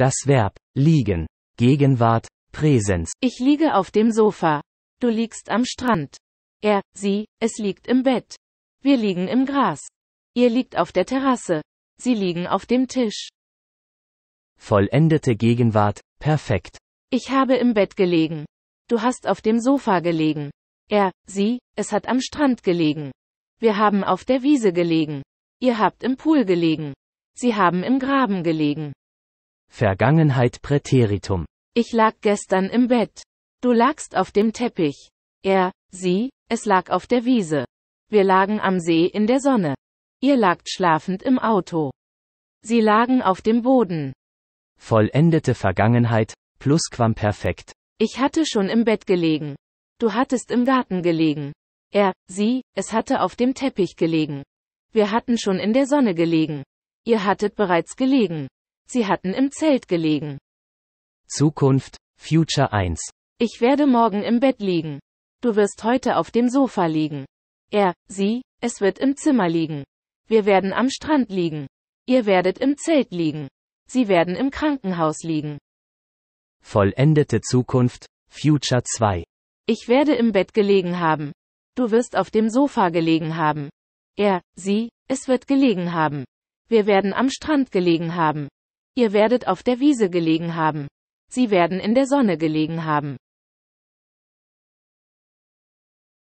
Das Verb liegen. Gegenwart, Präsenz. Ich liege auf dem Sofa. Du liegst am Strand. Er, sie, es liegt im Bett. Wir liegen im Gras. Ihr liegt auf der Terrasse. Sie liegen auf dem Tisch. Vollendete Gegenwart, perfekt. Ich habe im Bett gelegen. Du hast auf dem Sofa gelegen. Er, sie, es hat am Strand gelegen. Wir haben auf der Wiese gelegen. Ihr habt im Pool gelegen. Sie haben im Graben gelegen. Vergangenheit Präteritum. Ich lag gestern im Bett. Du lagst auf dem Teppich. Er, sie, es lag auf der Wiese. Wir lagen am See in der Sonne. Ihr lagt schlafend im Auto. Sie lagen auf dem Boden. Vollendete Vergangenheit, plusquamperfekt. Ich hatte schon im Bett gelegen. Du hattest im Garten gelegen. Er, sie, es hatte auf dem Teppich gelegen. Wir hatten schon in der Sonne gelegen. Ihr hattet bereits gelegen. Sie hatten im Zelt gelegen. Zukunft, Future 1. Ich werde morgen im Bett liegen. Du wirst heute auf dem Sofa liegen. Er, sie, es wird im Zimmer liegen. Wir werden am Strand liegen. Ihr werdet im Zelt liegen. Sie werden im Krankenhaus liegen. Vollendete Zukunft, Future 2. Ich werde im Bett gelegen haben. Du wirst auf dem Sofa gelegen haben. Er, sie, es wird gelegen haben. Wir werden am Strand gelegen haben. Ihr werdet auf der Wiese gelegen haben. Sie werden in der Sonne gelegen haben.